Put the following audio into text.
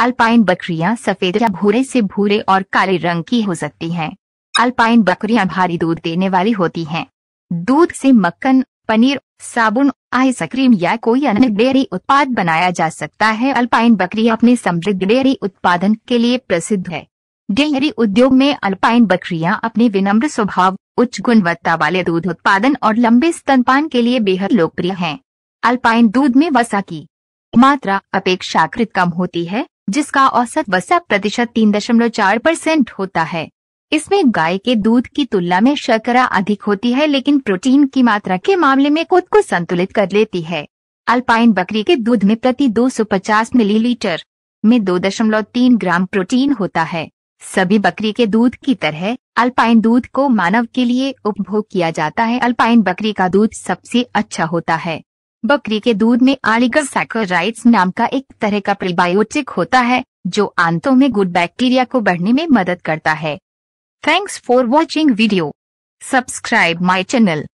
Alpine बकरियां सफेद या भूरे से भूरे और काले रंग की हो सकती हैं। अल्पाइन बकरियां भारी दूध देने वाली होती हैं। दूध से मक्खन पनीर साबुन आइसक्रीम या कोई अन्य डेयरी उत्पाद बनाया जा सकता है अल्पाइन बकरी अपने समृद्ध डेयरी उत्पादन के लिए प्रसिद्ध है डेयरी उद्योग में अल्पाइन बकरियां अपने विनम्र स्वभाव उच्च गुणवत्ता वाले दूध उत्पादन और लंबे स्तनपान के लिए बेहद लोकप्रिय हैं। अल्पाइन दूध में वसा की मात्रा अपेक्षाकृत कम होती है जिसका औसत वसा प्रतिशत तीन दशमलव चार परसेंट होता है इसमें गाय के दूध की तुलना में शर्करा अधिक होती है लेकिन प्रोटीन की मात्रा के मामले में खुद को संतुलित कर लेती है अल्पाइन बकरी के दूध में प्रति 250 मिलीलीटर में 2.3 ग्राम प्रोटीन होता है सभी बकरी के दूध की तरह अल्पाइन दूध को मानव के लिए उपभोग किया जाता है अल्पाइन बकरी का दूध सबसे अच्छा होता है बकरी के दूध में आलिगोसैकोराइड्स नाम का एक तरह का प्रीबायोटिक होता है जो आंतों में गुड बैक्टीरिया को बढ़ने में मदद करता है thanks for watching video subscribe my channel